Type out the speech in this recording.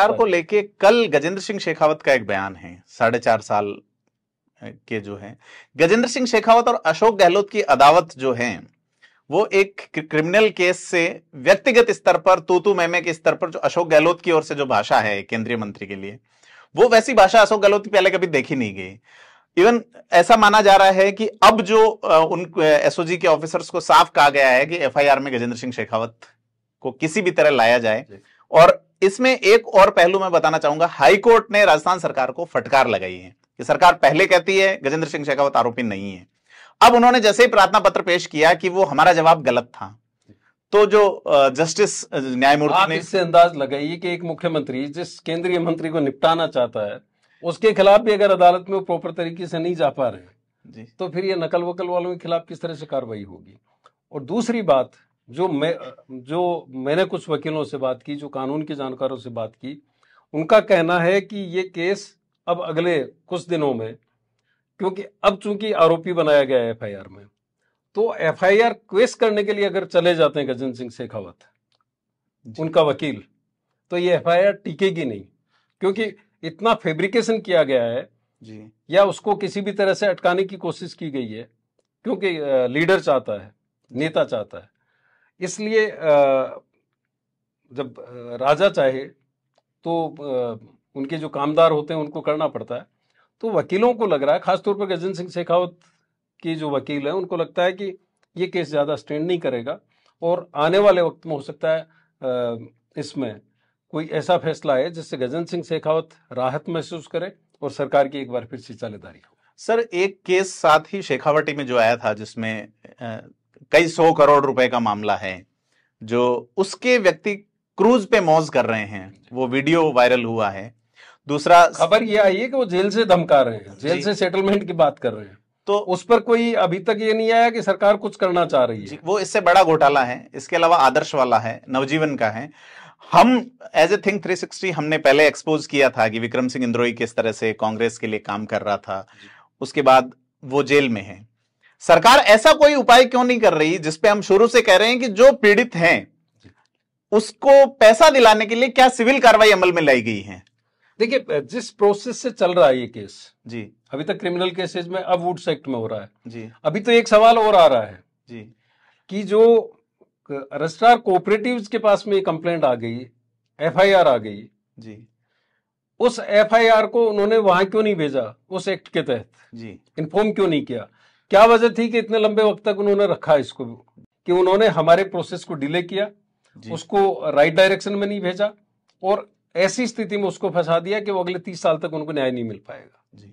सरकार को लेके कल गजेंद्र सिंह शेखावत का एक बयान है साढ़े चार साल के जो है गजेंद्र सिंह शेखावत और अशोक गहलोत की अदावत जो है वो एक क्रिमिनल केस से व्यक्तिगत स्तर पर तू तू मैमे के स्तर पर जो अशोक गहलोत की ओर से जो भाषा है केंद्रीय मंत्री के लिए वो वैसी भाषा अशोक गहलोत की पहले कभी देखी नहीं गई इवन ऐसा माना जा रहा है कि अब जो उन एसओजी के ऑफिसर्स को साफ कहा गया है कि एफआईआर में गजेंद्र सिंह शेखावत को किसी भी तरह लाया जाए और इसमें एक और पहलू मैं बताना चाहूंगा हाईकोर्ट ने राजस्थान सरकार को फटकार लगाई है कि सरकार पहले कहती है गजेंद्र सिंह शेखावत आरोपी नहीं है अब उन्होंने जैसे ही प्रार्थना पत्र पेश किया कि वो हमारा जवाब गलत था तो जो जस्टिस न्यायमूर्ति ने इससे अंदाज लगाइए कि एक मुख्यमंत्री जिस केंद्रीय मंत्री को निपटाना चाहता है उसके खिलाफ भी अगर अदालत में वो प्रॉपर तरीके से नहीं जा पा रहे जी तो फिर ये नकल वकल वालों के खिलाफ किस तरह से कार्रवाई होगी और दूसरी बात जो मैं जो मैंने कुछ वकीलों से बात की जो कानून के जानकारों से बात की उनका कहना है कि ये केस अब अगले कुछ दिनों में क्योंकि अब चूंकि आरोपी बनाया गया है एफआईआर में तो एफ आई क्वेस करने के लिए अगर चले जाते हैं गजेंद्र सिंह शेखावत उनका वकील तो ये एफ टिकेगी नहीं क्योंकि इतना फेब्रिकेशन किया गया है जी या उसको किसी भी तरह से अटकाने की कोशिश की गई है क्योंकि लीडर चाहता है नेता चाहता है इसलिए जब राजा चाहे तो उनके जो कामदार होते हैं उनको करना पड़ता है तो वकीलों को लग रहा है खासतौर पर गजेंद्र सिंह शेखावत के जो वकील हैं उनको लगता है कि ये केस ज़्यादा स्टैंड नहीं करेगा और आने वाले वक्त में हो सकता है इसमें कोई ऐसा फैसला है जिससे गजेंद्र सिंह शेखावत राहत महसूस करें और सरकार की एक बार फिर से हो सर एक केस साथ ही शेखावटी में जो आया था जिसमें कई सौ करोड़ रुपए का मामला है जो उसके व्यक्ति क्रूज पे मौज कर रहे हैं वो वीडियो वायरल हुआ है दूसरा खबर ये आई है कि वो जेल से धमका रहे हैं जेल से सेटलमेंट की बात कर रहे हैं तो उस पर कोई अभी तक ये नहीं आया कि सरकार कुछ करना चाह रही है वो इससे बड़ा घोटाला है इसके अलावा आदर्श वाला है नवजीवन का है हम एज ए थिंक 360 हमने पहले एक्सपोज किया था कि विक्रम सिंह इंद्रोई किस तरह से कांग्रेस के लिए काम कर रहा था उसके बाद वो जेल में है सरकार ऐसा कोई उपाय क्यों नहीं कर रही जिसपे हम शुरू से कह रहे हैं कि जो पीड़ित हैं उसको पैसा दिलाने के लिए क्या सिविल कार्रवाई अमल में लाई गई है देखिए जिस प्रोसेस से चल रहा है ये केस जी अभी तक क्रिमिनल केसेज में अब वुड्स एक्ट में हो रहा है जी अभी तो एक सवाल और आ रहा है जी कि जो रजिस्ट्रार कोऑपरेटिव के पास में कंप्लेंट आ गई एफआईआर आ गई जी उस एफआईआर को उन्होंने वहां क्यों नहीं भेजा उस एक्ट के तहत जी इन्फॉर्म क्यों नहीं किया क्या वजह थी कि इतने लंबे वक्त तक उन्होंने रखा इसको कि उन्होंने हमारे प्रोसेस को डिले किया उसको राइट डायरेक्शन में नहीं भेजा और ऐसी स्थिति में उसको फंसा दिया कि वो अगले तीस साल तक उनको न्याय नहीं मिल पाएगा जी